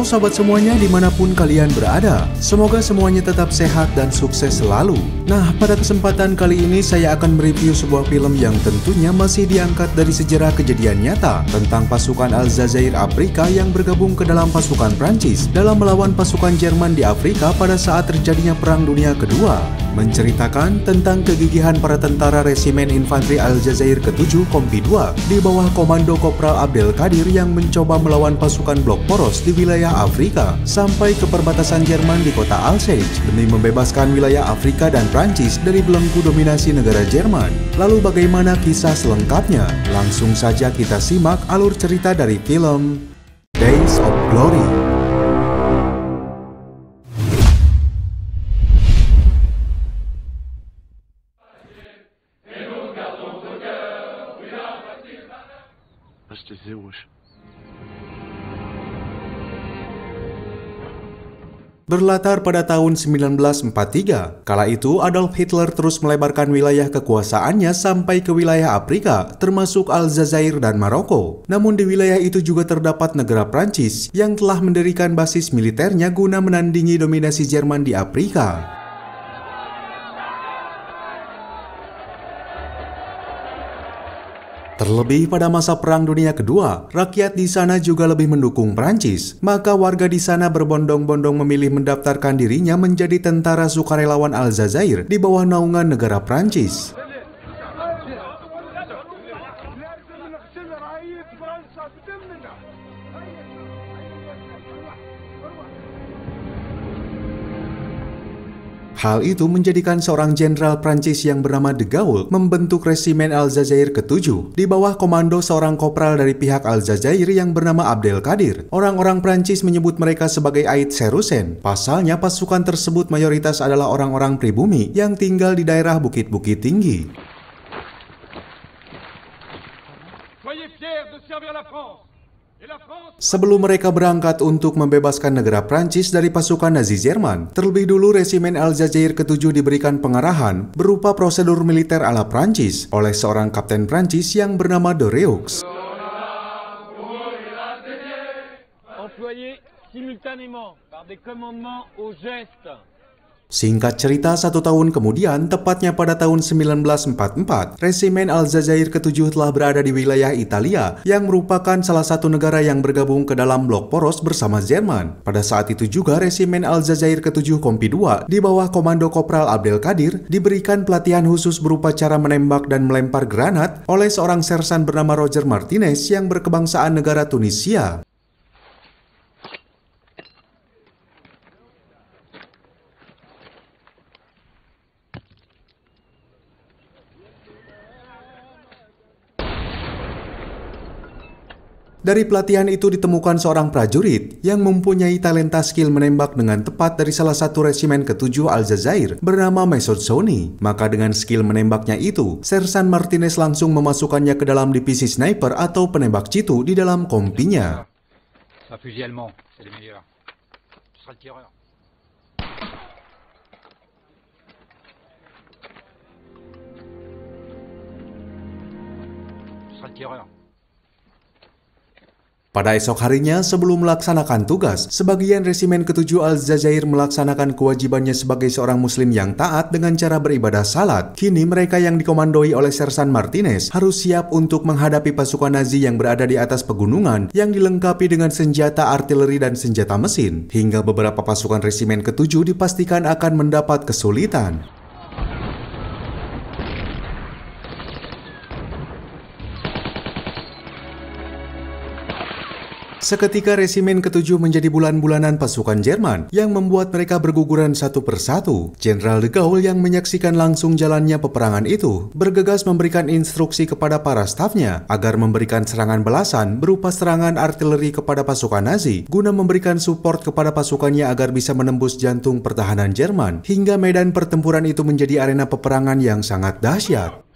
Halo sahabat semuanya dimanapun kalian berada, semoga semuanya tetap sehat dan sukses selalu. Nah, pada kesempatan kali ini saya akan mereview sebuah film yang tentunya masih diangkat dari sejarah kejadian nyata tentang pasukan Aljazair Afrika yang bergabung ke dalam pasukan Prancis dalam melawan pasukan Jerman di Afrika pada saat terjadinya Perang Dunia Kedua menceritakan tentang kegigihan para tentara Resimen Infanteri Aljazair ke-7 Kompi 2 di bawah komando Kopral Abdel Kadir yang mencoba melawan pasukan Blok Poros di wilayah Afrika sampai ke perbatasan Jerman di kota Alsace demi membebaskan wilayah Afrika dan Prancis dari belenggu dominasi negara Jerman. Lalu bagaimana kisah selengkapnya? Langsung saja kita simak alur cerita dari film Days of Glory. Mr. Zewish. berlatar pada tahun 1943. Kala itu Adolf Hitler terus melebarkan wilayah kekuasaannya sampai ke wilayah Afrika, termasuk Aljazair dan Maroko. Namun di wilayah itu juga terdapat negara Prancis yang telah mendirikan basis militernya guna menandingi dominasi Jerman di Afrika. Terlebih pada masa Perang Dunia Kedua, rakyat di sana juga lebih mendukung Perancis, maka warga di sana berbondong-bondong memilih mendaftarkan dirinya menjadi tentara sukarelawan Aljazair di bawah naungan negara Perancis. Hal itu menjadikan seorang jenderal Prancis yang bernama De Gaulle membentuk resimen Aljazair ke-7 di bawah komando seorang kopral dari pihak Aljazair yang bernama Abdel Kadir. Orang-orang Prancis menyebut mereka sebagai Ait Serusen. Pasalnya pasukan tersebut mayoritas adalah orang-orang pribumi yang tinggal di daerah bukit-bukit tinggi. Soyez fiers de servir la France. Sebelum mereka berangkat untuk membebaskan negara Prancis dari pasukan Nazi Jerman, terlebih dulu resimen Aljazair ke-7 diberikan pengarahan berupa prosedur militer ala Prancis oleh seorang kapten Prancis yang bernama Doreux. Employé simultanément par des commandements aux gestes Singkat cerita, satu tahun kemudian, tepatnya pada tahun 1944, resimen Aljazair ke-7 telah berada di wilayah Italia, yang merupakan salah satu negara yang bergabung ke dalam blok poros bersama Jerman. Pada saat itu juga, resimen Aljazair ke-7 Kompi Dua, di bawah komando Kopral Abdel Kadir diberikan pelatihan khusus berupa cara menembak dan melempar granat oleh seorang sersan bernama Roger Martinez yang berkebangsaan negara Tunisia. Dari pelatihan itu ditemukan seorang prajurit yang mempunyai talenta skill menembak dengan tepat dari salah satu resimen ketujuh Aljazair bernama Mesut Sony. Maka dengan skill menembaknya itu, Sersan Martinez langsung memasukkannya ke dalam divisi sniper atau penembak jitu di dalam kompinya. tireur. Pada esok harinya, sebelum melaksanakan tugas, sebagian resimen ketujuh Al-Zazair melaksanakan kewajibannya sebagai seorang muslim yang taat dengan cara beribadah salat. Kini mereka yang dikomandoi oleh Sersan Martinez harus siap untuk menghadapi pasukan Nazi yang berada di atas pegunungan yang dilengkapi dengan senjata artileri dan senjata mesin. Hingga beberapa pasukan resimen ketujuh dipastikan akan mendapat kesulitan. Seketika resimen ketujuh menjadi bulan-bulanan pasukan Jerman yang membuat mereka berguguran satu persatu. Jenderal de Gaulle yang menyaksikan langsung jalannya peperangan itu bergegas memberikan instruksi kepada para stafnya agar memberikan serangan belasan berupa serangan artileri kepada pasukan Nazi guna memberikan support kepada pasukannya agar bisa menembus jantung pertahanan Jerman hingga medan pertempuran itu menjadi arena peperangan yang sangat dahsyat.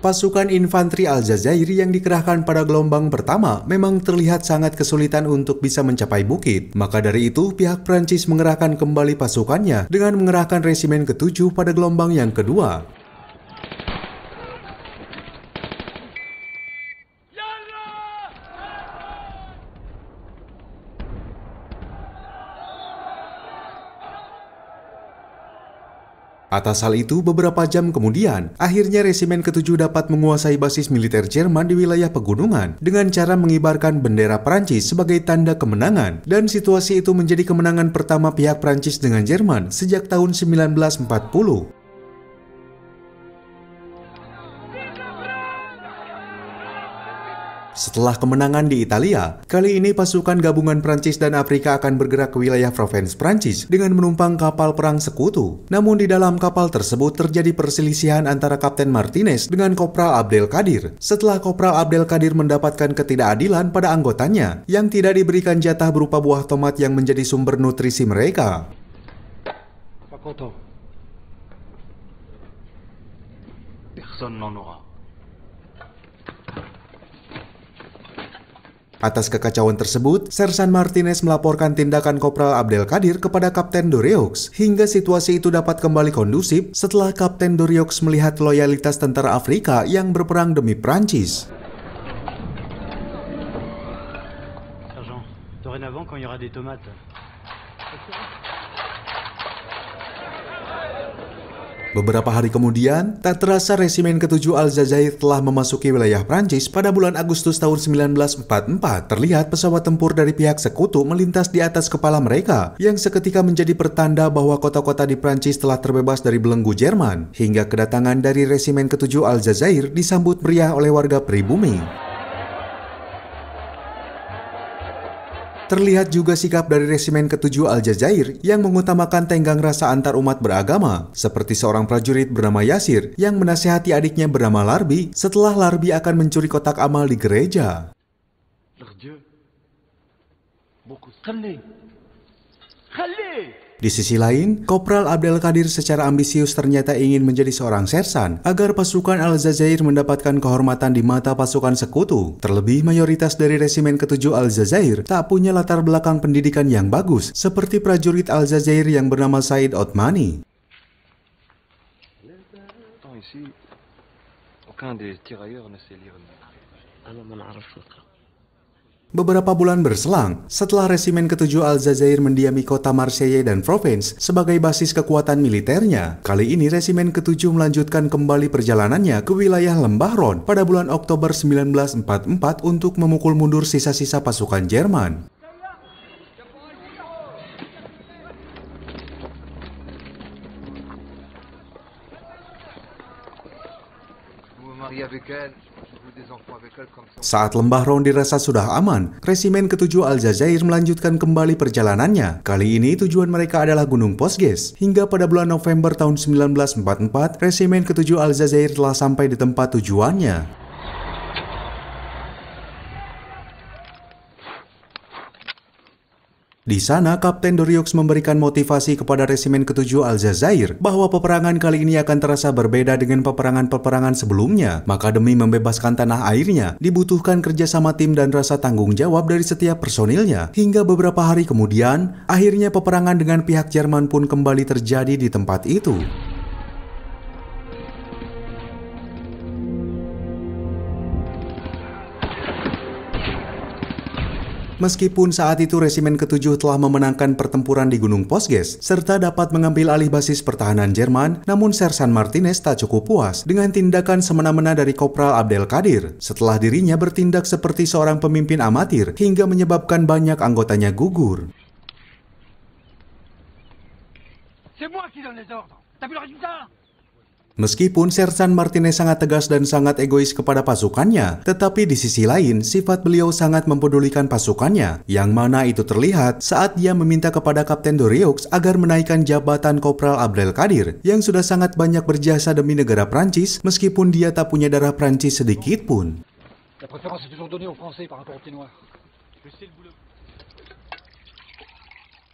Pasukan infanteri Aljazair yang dikerahkan pada gelombang pertama memang terlihat sangat kesulitan untuk bisa mencapai bukit. Maka dari itu, pihak Prancis mengerahkan kembali pasukannya dengan mengerahkan resimen ketujuh pada gelombang yang kedua. Atas hal itu, beberapa jam kemudian, akhirnya resimen ketujuh dapat menguasai basis militer Jerman di wilayah pegunungan dengan cara mengibarkan bendera Prancis sebagai tanda kemenangan. Dan situasi itu menjadi kemenangan pertama pihak Prancis dengan Jerman sejak tahun 1940. Setelah kemenangan di Italia, kali ini pasukan gabungan Prancis dan Afrika akan bergerak ke wilayah Provence Prancis dengan menumpang kapal perang sekutu. Namun di dalam kapal tersebut terjadi perselisihan antara Kapten Martinez dengan Kopral Abdel Kadir. Setelah Kopral Abdel Kadir mendapatkan ketidakadilan pada anggotanya yang tidak diberikan jatah berupa buah tomat yang menjadi sumber nutrisi mereka. Personne n'en aura. Atas kekacauan tersebut, Sersan Martinez melaporkan tindakan Kopral Abdel Kadir kepada Kapten Doriox hingga situasi itu dapat kembali kondusif setelah Kapten Doriox melihat loyalitas tentara Afrika yang berperang demi Prancis. Sergeant, dorénavant quand il y aura des tomates. Beberapa hari kemudian, tak terasa resimen ketujuh Aljazair telah memasuki wilayah Prancis pada bulan Agustus tahun 1944. Terlihat pesawat tempur dari pihak sekutu melintas di atas kepala mereka, yang seketika menjadi pertanda bahwa kota-kota di Prancis telah terbebas dari belenggu Jerman, hingga kedatangan dari resimen ketujuh Aljazair disambut meriah oleh warga pribumi. Terlihat juga sikap dari resimen ketujuh Aljazair yang mengutamakan tenggang rasa antar umat beragama, seperti seorang prajurit bernama Yasir yang menasehati adiknya bernama Larbi setelah Larbi akan mencuri kotak amal di gereja. Di sisi lain, Kopral Abdel Kadir secara ambisius ternyata ingin menjadi seorang sersan agar pasukan Al Al-Zazair mendapatkan kehormatan di mata pasukan sekutu. Terlebih, mayoritas dari resimen ketujuh Al Al-Zazair tak punya latar belakang pendidikan yang bagus, seperti prajurit Al Al-Zazair yang bernama Said Otmani. Oh, Beberapa bulan berselang, setelah resimen ketujuh Aljazair mendiami kota Marseille dan Provence sebagai basis kekuatan militernya, kali ini resimen ketujuh melanjutkan kembali perjalanannya ke wilayah lembah Ron pada bulan Oktober 1944 untuk memukul mundur sisa-sisa pasukan Jerman. Saat lembah Ron dirasa sudah aman, resimen ketujuh Aljazair melanjutkan kembali perjalanannya. Kali ini tujuan mereka adalah Gunung Posges. Hingga pada bulan November tahun 1944, resimen ketujuh Aljazair telah sampai di tempat tujuannya. Di sana, Kapten Doriux memberikan motivasi kepada resimen ketujuh Aljazair bahwa peperangan kali ini akan terasa berbeda dengan peperangan-peperangan sebelumnya. Maka demi membebaskan tanah airnya, dibutuhkan kerjasama tim dan rasa tanggung jawab dari setiap personilnya. Hingga beberapa hari kemudian, akhirnya peperangan dengan pihak Jerman pun kembali terjadi di tempat itu. Meskipun saat itu resimen ketujuh telah memenangkan pertempuran di Gunung Posges, serta dapat mengambil alih basis pertahanan Jerman, namun Sersan Martinez tak cukup puas dengan tindakan semena-mena dari Kopral Abdel Kadir setelah dirinya bertindak seperti seorang pemimpin amatir hingga menyebabkan banyak anggotanya gugur. C'est moi qui donne les ordres. T'as vu le résultat Meskipun Sersan Martinez sangat tegas dan sangat egois kepada pasukannya, tetapi di sisi lain sifat beliau sangat mempedulikan pasukannya, yang mana itu terlihat saat dia meminta kepada Kapten Doriox agar menaikkan jabatan Kopral Abdel Kadir yang sudah sangat banyak berjasa demi negara Prancis meskipun dia tak punya darah Prancis sedikit pun.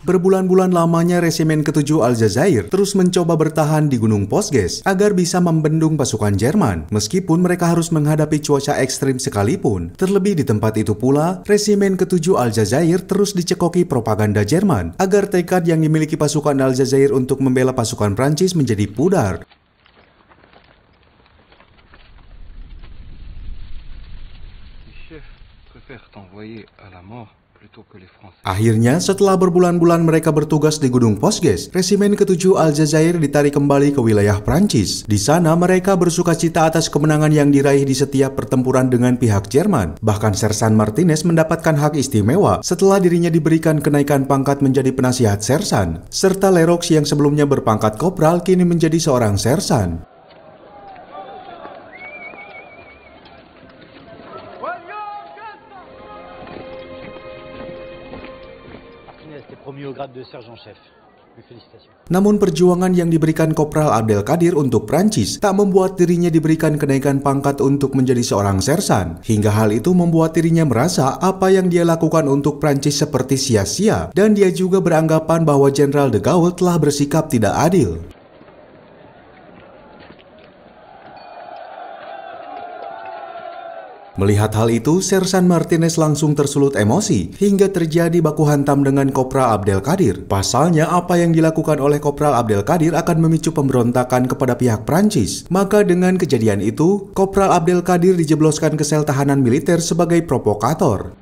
Berbulan-bulan lamanya resimen ketujuh Aljazair terus mencoba bertahan di Gunung Posges agar bisa membendung pasukan Jerman, meskipun mereka harus menghadapi cuaca ekstrim sekalipun. Terlebih di tempat itu pula, resimen ketujuh Aljazair terus dicekoki propaganda Jerman agar tekad yang dimiliki pasukan Aljazair untuk membela pasukan Prancis menjadi pudar. préfère Akhirnya, setelah berbulan-bulan mereka bertugas di gedung Posges, resimen ke-7 Aljazair ditarik kembali ke wilayah Prancis. Di sana, mereka bersuka cita atas kemenangan yang diraih di setiap pertempuran dengan pihak Jerman. Bahkan Sersan Martinez mendapatkan hak istimewa setelah dirinya diberikan kenaikan pangkat menjadi penasihat Sersan, serta Lerox yang sebelumnya berpangkat Kopral kini menjadi seorang Sersan. de sergent-chef. Namun perjuangan yang diberikan Kopral Abdel Kadir untuk Prancis tak membuat dirinya diberikan kenaikan pangkat untuk menjadi seorang sersan. Hingga hal itu membuat dirinya merasa apa yang dia lakukan untuk Prancis seperti sia-sia dan dia juga beranggapan bahwa Jenderal de Gaulle telah bersikap tidak adil. Melihat hal itu, Sersan Martinez langsung tersulut emosi hingga terjadi baku hantam dengan Kopral Abdel Kadir. Pasalnya, apa yang dilakukan oleh Kopral Abdel Kadir akan memicu pemberontakan kepada pihak Prancis. Maka dengan kejadian itu, Kopral Abdel Kadir dijebloskan ke sel tahanan militer sebagai provokator.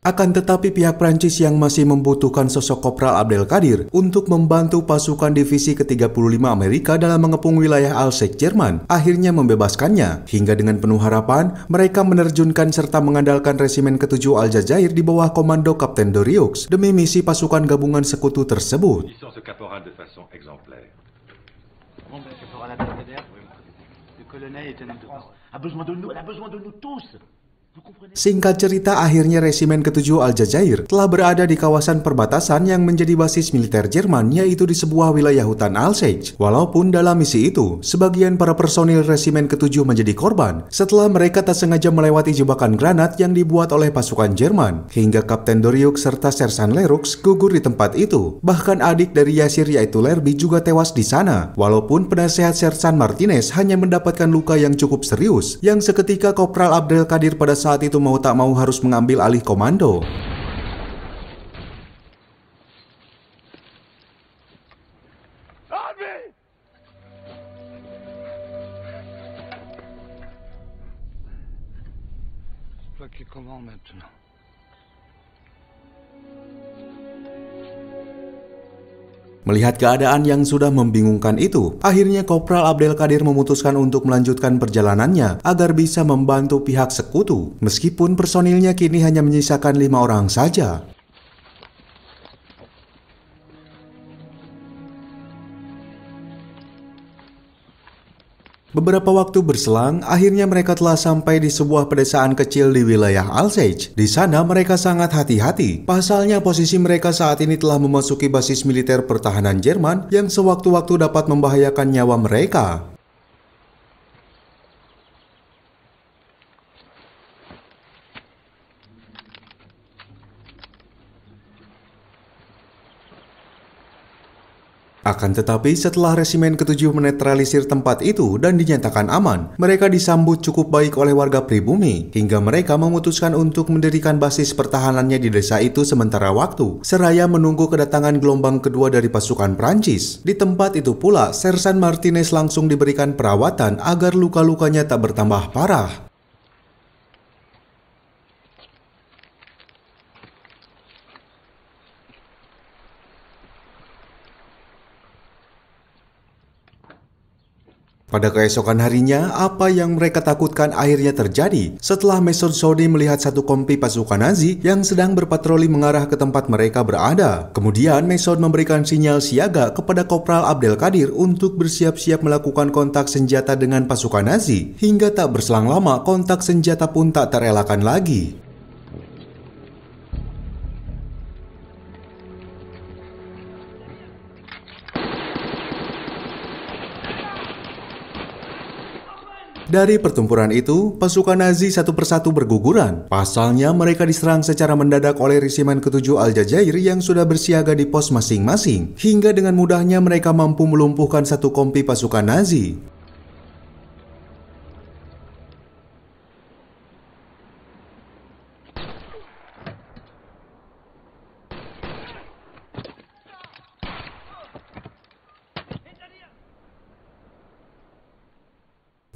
Akan tetapi pihak Prancis yang masih membutuhkan sosok Kopral Abdel Kadir untuk membantu pasukan divisi ke-35 Amerika dalam mengepung wilayah Alsek Jerman akhirnya membebaskannya. Hingga dengan penuh harapan, mereka menerjunkan serta mengandalkan resimen ke-7 Aljazair di bawah komando Kapten Doriux demi misi pasukan gabungan sekutu tersebut. Ah, a Singkat cerita, akhirnya resimen ketujuh Aljazair telah berada di kawasan perbatasan yang menjadi basis militer Jerman, yaitu di sebuah wilayah hutan Alsace. Walaupun dalam misi itu, sebagian para personil resimen ketujuh menjadi korban setelah mereka tak sengaja melewati jebakan granat yang dibuat oleh pasukan Jerman, hingga Kapten Doriuk serta Sersan Lerux gugur di tempat itu. Bahkan adik dari Yasir yaitu Lerby juga tewas di sana, walaupun penasehat Sersan Martinez hanya mendapatkan luka yang cukup serius, yang seketika Kopral Abdel Kadir pada saat itu mau tak mau harus mengambil alih komando. Melihat keadaan yang sudah membingungkan itu, akhirnya Kopral Abdel Kadir memutuskan untuk melanjutkan perjalanannya agar bisa membantu pihak sekutu, meskipun personilnya kini hanya menyisakan lima orang saja. Beberapa waktu berselang, akhirnya mereka telah sampai di sebuah pedesaan kecil di wilayah Alsage. Di sana mereka sangat hati-hati. Pasalnya posisi mereka saat ini telah memasuki basis militer pertahanan Jerman yang sewaktu-waktu dapat membahayakan nyawa mereka. Akan tetapi setelah resimen ketujuh menetralisir tempat itu dan dinyatakan aman, mereka disambut cukup baik oleh warga pribumi, hingga mereka memutuskan untuk mendirikan basis pertahanannya di desa itu sementara waktu, seraya menunggu kedatangan gelombang kedua dari pasukan Prancis. Di tempat itu pula, Sersan Martinez langsung diberikan perawatan agar luka-lukanya tak bertambah parah. Pada keesokan harinya, apa yang mereka takutkan akhirnya terjadi setelah Mason Sony melihat satu kompi pasukan Nazi yang sedang berpatroli mengarah ke tempat mereka berada. Kemudian Mason memberikan sinyal siaga kepada Kopral Abdel Kadir untuk bersiap-siap melakukan kontak senjata dengan pasukan Nazi. Hingga tak berselang lama, kontak senjata pun tak terelakkan lagi. Dari pertempuran itu, pasukan Nazi satu persatu berguguran. Pasalnya, mereka diserang secara mendadak oleh resimen ketujuh Aljazair yang sudah bersiaga di pos masing-masing, hingga dengan mudahnya mereka mampu melumpuhkan satu kompi pasukan Nazi.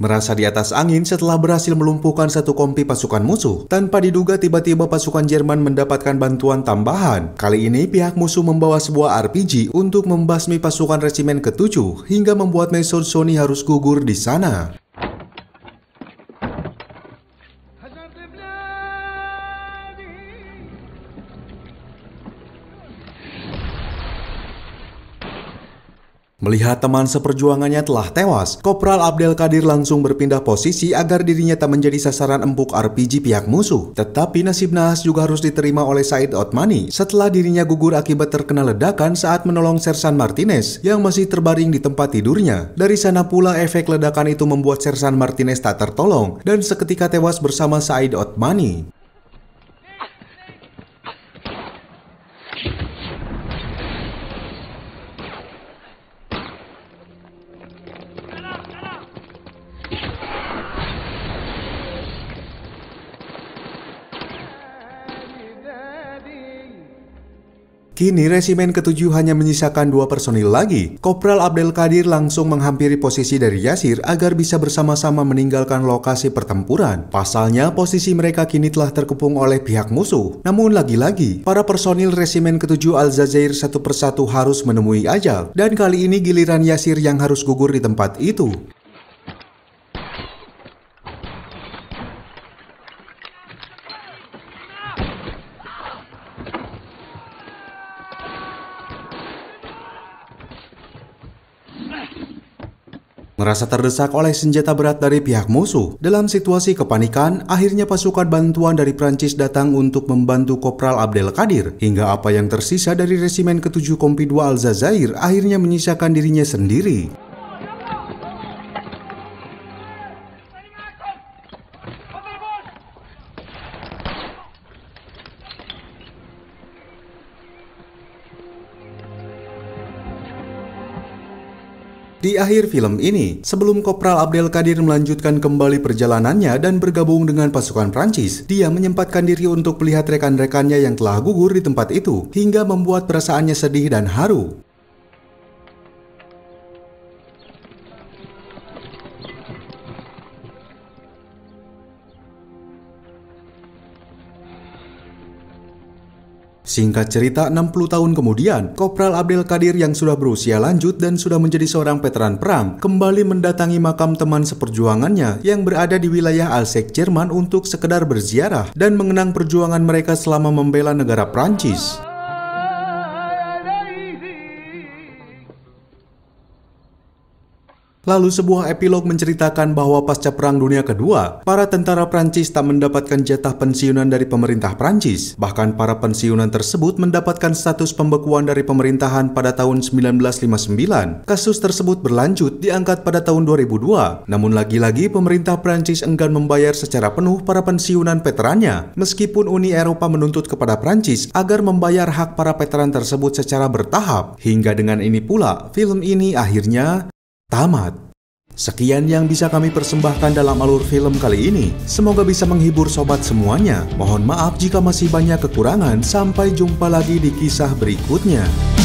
Merasa di atas angin setelah berhasil melumpuhkan satu kompi pasukan musuh. Tanpa diduga tiba-tiba pasukan Jerman mendapatkan bantuan tambahan. Kali ini pihak musuh membawa sebuah RPG untuk membasmi pasukan resimen ketujuh hingga membuat Maison Sony harus gugur di sana. Melihat teman seperjuangannya telah tewas, Kopral Abdel Kadir langsung berpindah posisi agar dirinya tak menjadi sasaran empuk RPG pihak musuh. Tetapi nasib Nahas juga harus diterima oleh Said Otmani setelah dirinya gugur akibat terkena ledakan saat menolong Sersan Martinez yang masih terbaring di tempat tidurnya. Dari sana pula efek ledakan itu membuat Sersan Martinez tak tertolong dan seketika tewas bersama Said Otmani. Kini resimen ketujuh hanya menyisakan dua personil lagi. Kopral Abdel Kadir langsung menghampiri posisi dari Yasir agar bisa bersama-sama meninggalkan lokasi pertempuran. Pasalnya, posisi mereka kini telah terkepung oleh pihak musuh. Namun lagi-lagi, para personil resimen ketujuh Al Aljazair satu persatu harus menemui ajal. Dan kali ini giliran Yasir yang harus gugur di tempat itu. merasa terdesak oleh senjata berat dari pihak musuh. Dalam situasi kepanikan, akhirnya pasukan bantuan dari Prancis datang untuk membantu Kopral Abdel Kadir, hingga apa yang tersisa dari resimen ke-7 Kompi 2 Aljazair akhirnya menyisakan dirinya sendiri. di akhir film ini sebelum Kopral Abdel Kadir melanjutkan kembali perjalanannya dan bergabung dengan pasukan Prancis. Dia menyempatkan diri untuk melihat rekan-rekannya yang telah gugur di tempat itu hingga membuat perasaannya sedih dan haru. Singkat cerita, 60 tahun kemudian, Kopral Abdel Kadir yang sudah berusia lanjut dan sudah menjadi seorang veteran perang, kembali mendatangi makam teman seperjuangannya yang berada di wilayah Alsek Jerman untuk sekedar berziarah dan mengenang perjuangan mereka selama membela negara Prancis. Lalu sebuah epilog menceritakan bahwa pasca Perang Dunia Kedua, para tentara Prancis tak mendapatkan jatah pensiunan dari pemerintah Prancis. Bahkan para pensiunan tersebut mendapatkan status pembekuan dari pemerintahan pada tahun 1959. Kasus tersebut berlanjut diangkat pada tahun 2002. Namun lagi-lagi pemerintah Prancis enggan membayar secara penuh para pensiunan veterannya, meskipun Uni Eropa menuntut kepada Prancis agar membayar hak para veteran tersebut secara bertahap. Hingga dengan ini pula, film ini akhirnya Tamat. Sekian yang bisa kami persembahkan dalam alur film kali ini. Semoga bisa menghibur sobat semuanya. Mohon maaf jika masih banyak kekurangan. Sampai jumpa lagi di kisah berikutnya.